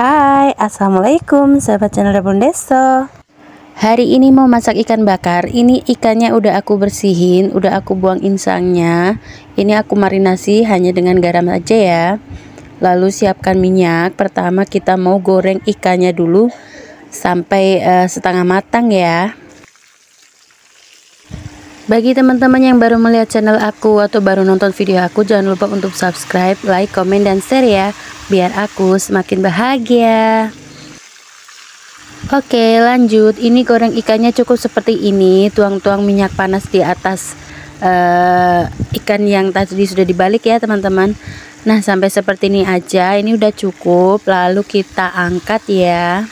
Hai, Assalamualaikum sahabat channel Dapur Deso Hari ini mau masak ikan bakar Ini ikannya udah aku bersihin Udah aku buang insangnya Ini aku marinasi hanya dengan garam aja ya Lalu siapkan minyak Pertama kita mau goreng ikannya dulu Sampai uh, setengah matang ya bagi teman-teman yang baru melihat channel aku atau baru nonton video aku, jangan lupa untuk subscribe, like, komen, dan share ya, biar aku semakin bahagia. Oke lanjut, ini goreng ikannya cukup seperti ini, tuang-tuang minyak panas di atas uh, ikan yang tadi sudah dibalik ya teman-teman. Nah sampai seperti ini aja, ini udah cukup, lalu kita angkat ya.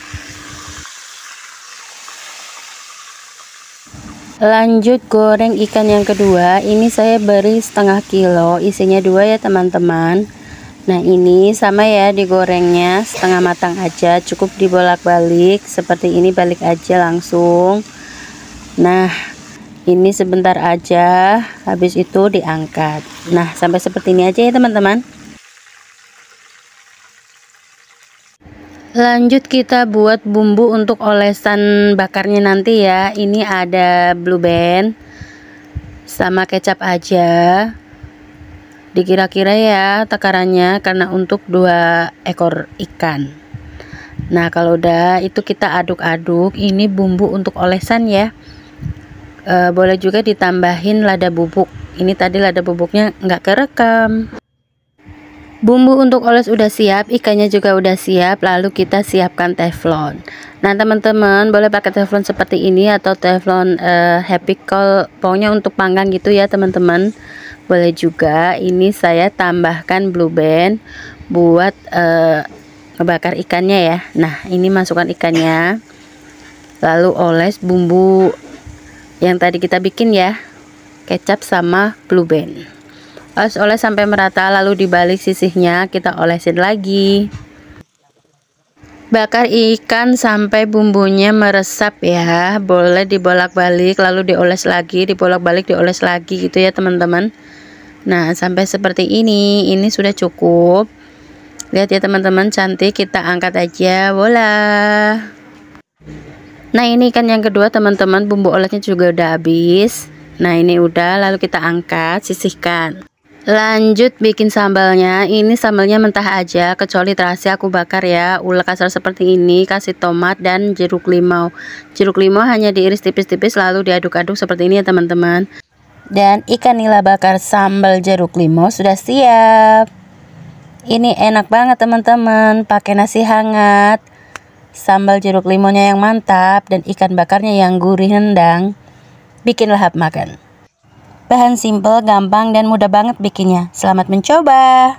lanjut goreng ikan yang kedua ini saya beri setengah kilo isinya dua ya teman-teman nah ini sama ya digorengnya setengah matang aja cukup dibolak-balik seperti ini balik aja langsung nah ini sebentar aja habis itu diangkat nah sampai seperti ini aja ya teman-teman lanjut kita buat bumbu untuk olesan bakarnya nanti ya ini ada blue band sama kecap aja dikira-kira ya takarannya karena untuk dua ekor ikan nah kalau udah itu kita aduk-aduk ini bumbu untuk olesan ya e, boleh juga ditambahin lada bubuk ini tadi lada bubuknya nggak kerekam Bumbu untuk oles udah siap, ikannya juga udah siap, lalu kita siapkan teflon. Nah, teman-teman boleh pakai teflon seperti ini atau teflon uh, happy call, pokoknya untuk panggang gitu ya, teman-teman. Boleh juga. Ini saya tambahkan blue band buat uh, ikannya ya. Nah, ini masukkan ikannya. Lalu oles bumbu yang tadi kita bikin ya. Kecap sama blue band oles sampai merata lalu dibalik sisihnya kita olesin lagi. Bakar ikan sampai bumbunya meresap ya. Boleh dibolak-balik lalu dioles lagi, dibolak-balik dioles lagi gitu ya, teman-teman. Nah, sampai seperti ini, ini sudah cukup. Lihat ya, teman-teman, cantik kita angkat aja. Bola. Nah, ini ikan yang kedua, teman-teman, bumbu olesnya juga udah habis. Nah, ini udah lalu kita angkat, sisihkan. Lanjut bikin sambalnya. Ini sambalnya mentah aja, kecuali terasi aku bakar ya. Ulek kasar seperti ini, kasih tomat dan jeruk limau. Jeruk limau hanya diiris tipis-tipis lalu diaduk-aduk seperti ini ya, teman-teman. Dan ikan nila bakar sambal jeruk limau sudah siap. Ini enak banget, teman-teman. Pakai nasi hangat, sambal jeruk limaunya yang mantap dan ikan bakarnya yang gurih rendang Bikin lahap makan. Bahan simple, gampang, dan mudah banget bikinnya. Selamat mencoba!